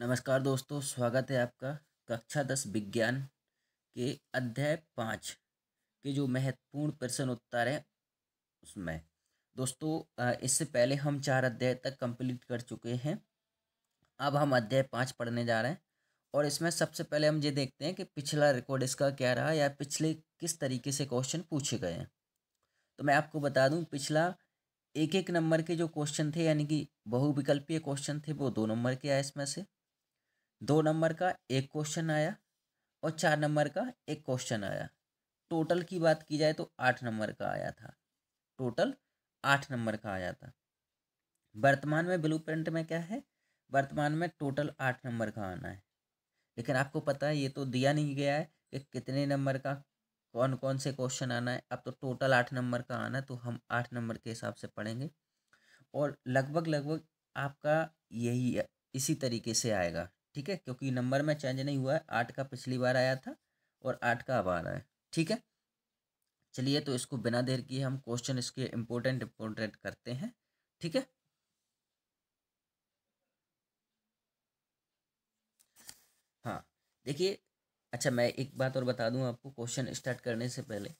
नमस्कार दोस्तों स्वागत है आपका कक्षा दस विज्ञान के अध्याय पाँच के जो महत्वपूर्ण प्रश्न उत्तर हैं उसमें दोस्तों इससे पहले हम चार अध्याय तक कंप्लीट कर चुके हैं अब हम अध्याय पाँच पढ़ने जा रहे हैं और इसमें सबसे पहले हम ये देखते हैं कि पिछला रिकॉर्ड इसका क्या रहा या पिछले किस तरीके से क्वेश्चन पूछे गए हैं तो मैं आपको बता दूं पिछला एक एक नंबर के जो क्वेश्चन थे यानी कि बहुविकल्पीय क्वेश्चन थे वो दो नंबर के आए इसमें से दो नंबर का एक क्वेश्चन आया और चार नंबर का एक क्वेश्चन आया टोटल की बात की जाए तो आठ नंबर का आया था टोटल आठ नंबर का आया था वर्तमान में ब्लू प्रिंट में क्या है वर्तमान में टोटल आठ नंबर का आना है लेकिन आपको पता है ये तो दिया नहीं गया है कि कितने नंबर का कौन कौन से क्वेश्चन आना है अब तो टोटल आठ नंबर का आना है तो हम आठ नंबर के हिसाब से पढ़ेंगे और लगभग लगभग आपका यही इसी तरीके से आएगा ठीक है क्योंकि नंबर में चेंज नहीं हुआ है आठ का पिछली बार आया था और आठ का अब आ रहा है ठीक है चलिए तो इसको बिना देर किए हम क्वेश्चन इसके इम्पोर्टेंट इम्पोर्टेंट करते हैं ठीक है हाँ देखिए अच्छा मैं एक बात और बता दूं आपको क्वेश्चन स्टार्ट करने से पहले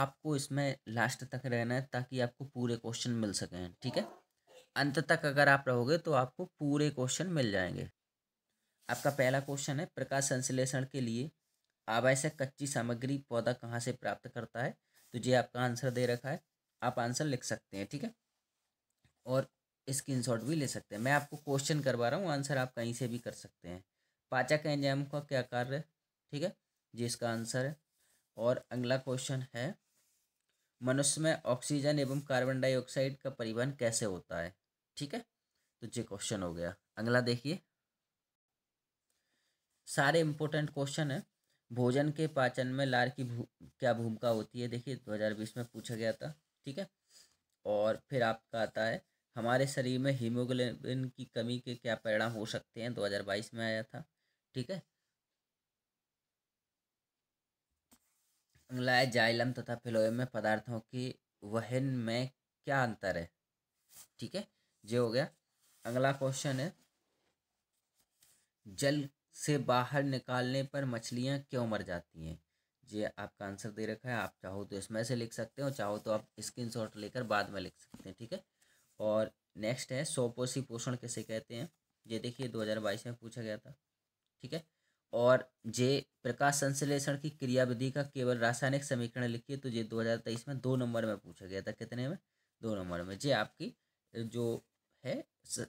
आपको इसमें लास्ट तक रहना है ताकि आपको पूरे क्वेश्चन मिल सकें ठीक है अंत तक अगर आप रहोगे तो आपको पूरे क्वेश्चन मिल जाएंगे आपका पहला क्वेश्चन है प्रकाश संश्लेषण के लिए आवश्यक कच्ची सामग्री पौधा कहाँ से प्राप्त करता है तो ये आपका आंसर दे रखा है आप आंसर लिख सकते हैं ठीक है और स्क्रीन भी ले सकते हैं मैं आपको क्वेश्चन करवा रहा हूँ आंसर आप कहीं से भी कर सकते हैं पाचक एंजाम का क्या कार्य है ठीक है ये इसका आंसर है और अगला क्वेश्चन है मनुष्य में ऑक्सीजन एवं कार्बन डाइऑक्साइड का परिवहन कैसे होता है ठीक है तो ये क्वेश्चन हो गया अगला देखिए सारे इंपॉर्टेंट क्वेश्चन है भोजन के पाचन में लार की भू, क्या भूमिका होती है देखिए 2020 में पूछा गया था ठीक है और फिर आपका आता है हमारे शरीर में हीमोग्लोबिन की कमी के क्या परिणाम हो सकते हैं 2022 में आया था ठीक है अगला है जाइलम तथा फिलोयम में पदार्थों की वहन में क्या अंतर है ठीक है जो हो गया अगला क्वेश्चन है जल से बाहर निकालने पर मछलियाँ क्यों मर जाती हैं ये आपका आंसर दे रखा है आप चाहो तो इसमें से लिख सकते हो चाहो तो आप स्क्रीन शॉट लेकर बाद में लिख सकते हैं ठीक है और नेक्स्ट है सोपोषी पोषण किसे कहते हैं ये देखिए 2022 में पूछा गया था ठीक है और जे प्रकाश संश्लेषण की क्रियाविधि का केवल रासायनिक समीकरण लिखिए तो ये 2023 में दो नंबर में पूछा गया था कितने में दो नंबर में जे आपकी जो है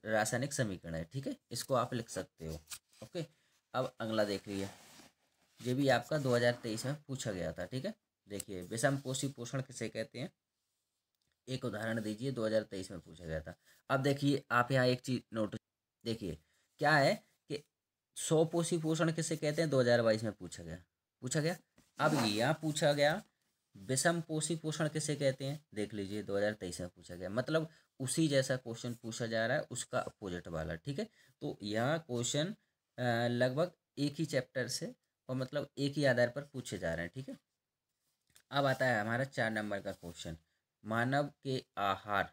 रासायनिक समीकरण है ठीक है इसको आप लिख सकते हो ओके अब अगला देख लीजिए ये भी आपका 2023 में पूछा गया था ठीक है देखिए विषम पोषी पोषण किसे कहते हैं एक उदाहरण दीजिए 2023 में पूछा गया था अब देखिए आप यहाँ एक चीज़ नोट देखिए क्या है कि सौ पोषी पोषण किसे कहते हैं 2022 में पूछा गया पूछा गया अब ये यहाँ पूछा गया विषम पोषी पोषण किसे कहते हैं देख लीजिए 2023 में पूछा गया मतलब उसी जैसा क्वेश्चन पूछा जा रहा है उसका अपोजिट वाला ठीक है तो यहाँ क्वेश्चन लगभग एक ही चैप्टर से और मतलब एक ही आधार पर पूछे जा रहे हैं ठीक है अब आता है हमारा चार नंबर का क्वेश्चन मानव के आहार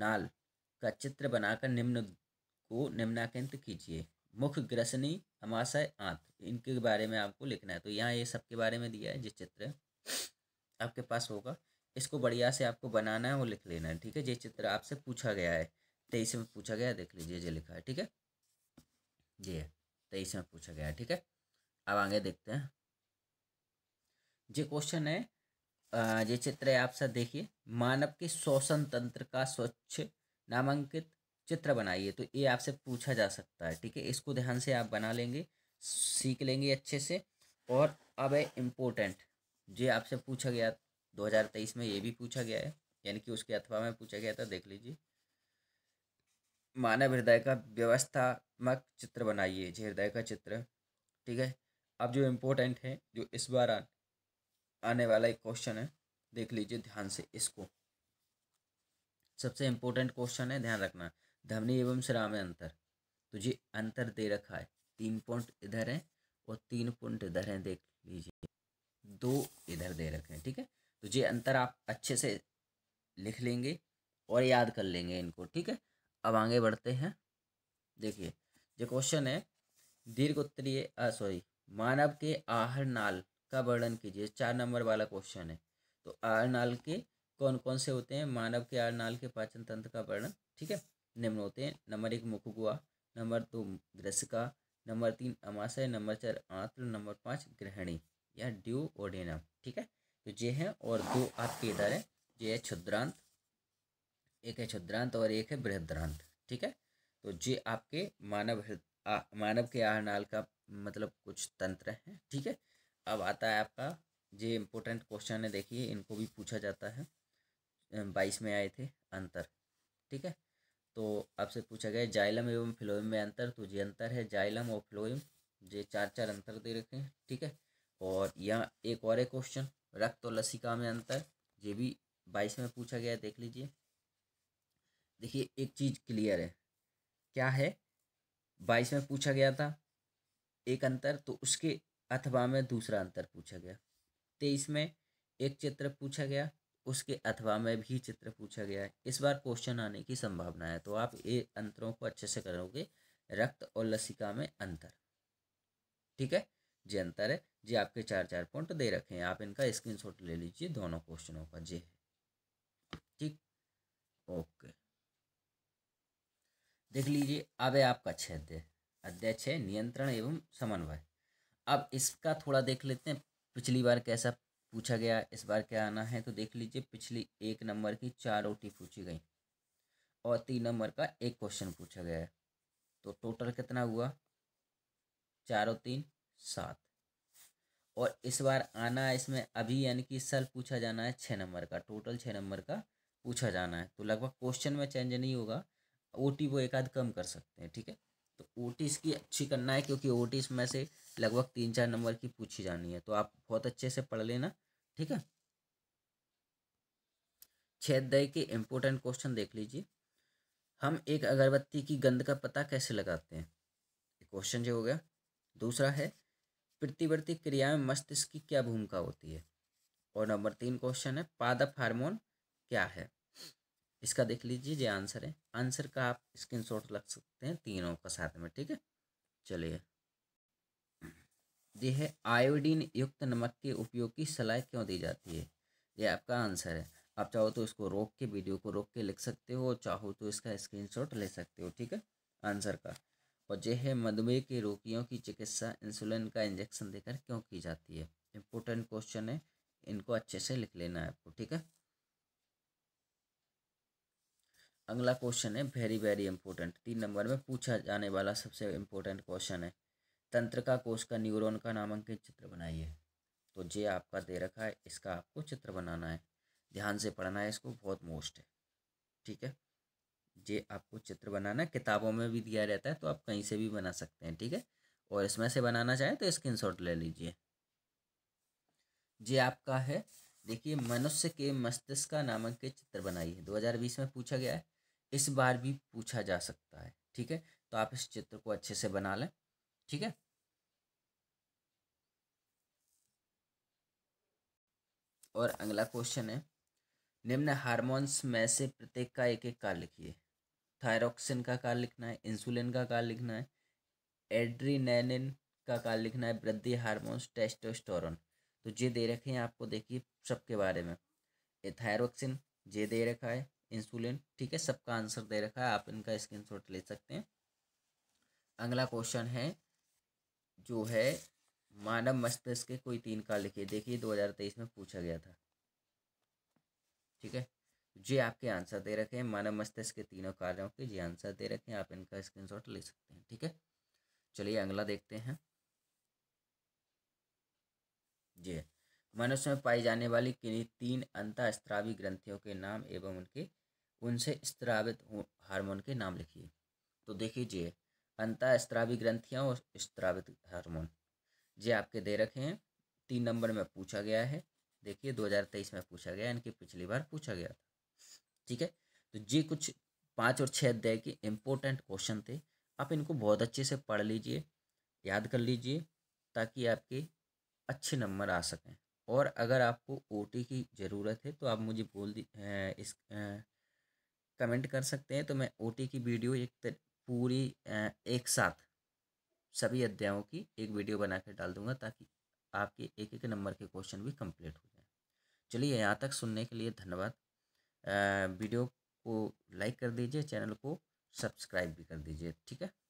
नाल का चित्र बनाकर निम्न को निम्नाकिंत कीजिए मुख ग्रसनी अमाशय आंत इनके बारे में आपको लिखना है तो यहाँ ये सब के बारे में दिया है जिस चित्र आपके पास होगा इसको बढ़िया से आपको बनाना है और लिख लेना है ठीक है ये चित्र आपसे पूछा गया है तेईस में पूछा गया देख लीजिए जो लिखा है ठीक है ये तेईस तो में पूछा गया ठीक है अब आगे देखते हैं जी क्वेश्चन है ये चित्र है आप सब देखिए मानव के शोषण तंत्र का स्वच्छ नामांकित चित्र बनाइए तो ये आपसे पूछा जा सकता है ठीक है इसको ध्यान से आप बना लेंगे सीख लेंगे अच्छे से और अब है इम्पोर्टेंट ये आपसे पूछा गया 2023 में ये भी पूछा गया है यानी कि उसके अथवा में पूछा गया था देख लीजिए मानव हृदय का व्यवस्थात्मक चित्र बनाइए जी हृदय का चित्र ठीक है अब जो इम्पोर्टेंट है जो इस बार आने वाला एक क्वेश्चन है देख लीजिए ध्यान से इसको सबसे इम्पोर्टेंट क्वेश्चन है ध्यान रखना धमनी एवं सिरा में अंतर तो जी अंतर दे रखा है तीन पॉइंट इधर है और तीन पॉइंट इधर है देख लीजिए दो इधर दे रखे हैं ठीक है तो ये अंतर आप अच्छे से लिख लेंगे और याद कर लेंगे इनको ठीक है अब आगे बढ़ते हैं देखिए जो क्वेश्चन है दीर्घ उत्तरीय सॉरी मानव के आहर नाल का वर्णन कीजिए चार नंबर वाला क्वेश्चन है तो आहर नाल के कौन कौन से होते हैं मानव के आहर नाल के पाचन तंत्र का वर्णन ठीक है निम्न होते हैं नंबर एक मुखगुआ नंबर दो ग्रसिका नंबर तीन अमाशय नंबर चार आंत्र नंबर पाँच ग्रहणी या ड्यू ओडेना ठीक है तो ये हैं और दो आपके इधर हैं ये है छुद्रांत एक है क्षुद्रांत और एक है बृहद्रांत ठीक है तो ये आपके मानव आ, मानव के आहनाल का मतलब कुछ तंत्र है ठीक है अब आता है आपका ये इम्पोर्टेंट क्वेश्चन है देखिए इनको भी पूछा जाता है बाईस में आए थे अंतर ठीक है तो आपसे पूछा गया जाइलम एवं फ्लोइम में अंतर तो ये अंतर है जाइलम और फ्लोइम ये चार चार अंतर दे रखे हैं ठीक है और यहाँ एक और एक क्वेश्चन रक्त और लसिका में अंतर ये भी बाईस में पूछा गया देख लीजिए देखिए एक चीज़ क्लियर है क्या है बाईस में पूछा गया था एक अंतर तो उसके अथवा में दूसरा अंतर पूछा गया तेईस में एक चित्र पूछा गया उसके अथवा में भी चित्र पूछा गया है इस बार क्वेश्चन आने की संभावना है तो आप ये अंतरों को अच्छे से करोगे रक्त और लसिका में अंतर ठीक है जी अंतर है जी आपके चार चार पॉइंट दे रखे हैं आप इनका स्क्रीनशॉट ले लीजिए दोनों क्वेश्चनों का जे ठीक ओके देख लीजिए अब है आपका अध्यय अध्यक्ष है नियंत्रण एवं समन्वय अब इसका थोड़ा देख लेते हैं पिछली बार कैसा पूछा गया इस बार क्या आना है तो देख लीजिए पिछली एक नंबर की चार ओटी पूछी गई और तीन नंबर का एक क्वेश्चन पूछा गया है तो टोटल कितना हुआ चार और तीन सात और इस बार आना है इसमें अभी यानी कि इस साल पूछा जाना है छः नंबर का टोटल छः नंबर का पूछा जाना है तो लगभग क्वेश्चन में चेंज नहीं होगा ओ टी वो एक आध कम कर सकते हैं ठीक है तो ओ टी इसकी अच्छी करना है क्योंकि ओ टी इसमें से लगभग तीन चार नंबर की पूछी जानी है तो आप बहुत अच्छे से पढ़ लेना ठीक है छः दय के इम्पोर्टेंट क्वेश्चन देख लीजिए हम एक अगरबत्ती की गंध का पता कैसे लगाते हैं क्वेश्चन जो हो गया दूसरा है प्रतिवर्ती क्रिया में मस्तिष्क की क्या भूमिका होती है और नंबर तीन क्वेश्चन है पादप हार्मोन क्या है इसका देख लीजिए ये आंसर है आंसर का आप स्क्रीनशॉट लग सकते हैं तीनों का साथ में ठीक है चलिए यह है आयोडीन युक्त नमक के उपयोग की सलाह क्यों दी जाती है यह आपका आंसर है आप चाहो तो इसको रोक के वीडियो को रोक के लिख सकते हो चाहो तो इसका स्क्रीनशॉट ले सकते हो ठीक है आंसर का और यह है मधुमेह के रोगियों की चिकित्सा इंसुलिन का इंजेक्शन देकर क्यों की जाती है इंपॉर्टेंट क्वेश्चन है इनको अच्छे से लिख लेना है आपको ठीक है अगला क्वेश्चन है वेरी वेरी इंपॉर्टेंट तीन नंबर में पूछा जाने वाला सबसे इम्पोर्टेंट क्वेश्चन है तंत्र का कोश का न्यूरोन का नामांकित चित्र बनाइए तो जे आपका दे रखा है इसका आपको चित्र बनाना है ध्यान से पढ़ना है इसको बहुत मोस्ट है ठीक है जे आपको चित्र बनाना है किताबों में भी दिया रहता है तो आप कहीं से भी बना सकते हैं ठीक है और इसमें से बनाना चाहें तो स्क्रीन ले लीजिए जे आपका है देखिए मनुष्य के मस्तिष्क का नामांकित चित्र बनाइए 2020 में पूछा गया है इस बार भी पूछा जा सकता है ठीक है तो आप इस चित्र को अच्छे से बना लें ठीक है और अगला क्वेश्चन है निम्न हार्मोन्स में से प्रत्येक का एक एक कार लिखिए थायरोक्सिन का कार लिखना है इंसुलिन का कार लिखना है एड्रीनैनिन का कार लिखना है वृद्धि हार्मोन्स टेस्टोस्टेरोन तो ये दे रखे हैं आपको देखिए सबके बारे में ये थायरोक्सिन ये दे रखा है इंसुलिन ठीक है सबका आंसर दे रखा है आप इनका स्क्रीनशॉट ले सकते हैं अगला क्वेश्चन है जो है मानव मस्तिष्क के कोई तीन काल लिखिए देखिए 2023 में पूछा गया था ठीक है जी आपके आंसर दे रखे हैं मानव मस्तिष्क के तीनों कार्यों के जी आंसर दे रखे हैं आप इनका स्क्रीन ले सकते हैं ठीक है चलिए अगला देखते हैं जी मनुष्य में पाई जाने वाली किन्हीं तीन अंतःस्त्रावी ग्रंथियों के नाम एवं उनके उनसे स्त्रावित हार्मोन के नाम लिखिए तो देखिए अंता स्त्रावी ग्रंथियाँ और स्त्रावित हार्मोन ये आपके दे रखे हैं तीन नंबर में पूछा गया है देखिए 2023 में पूछा गया इनके पिछली बार पूछा गया था ठीक है तो ये कुछ पाँच और छः अध्याय के इम्पोर्टेंट क्वेश्चन थे आप इनको बहुत अच्छे से पढ़ लीजिए याद कर लीजिए ताकि आपके अच्छे नंबर आ सकें और अगर आपको ओ की ज़रूरत है तो आप मुझे बोल दी इस कमेंट कर सकते हैं तो मैं ओ की वीडियो एक पूरी एक साथ सभी अध्यायों की एक वीडियो बना के डाल दूंगा ताकि आपके एक एक नंबर के क्वेश्चन भी कंप्लीट हो जाए चलिए यहाँ तक सुनने के लिए धन्यवाद वीडियो को लाइक कर दीजिए चैनल को सब्सक्राइब भी कर दीजिए ठीक है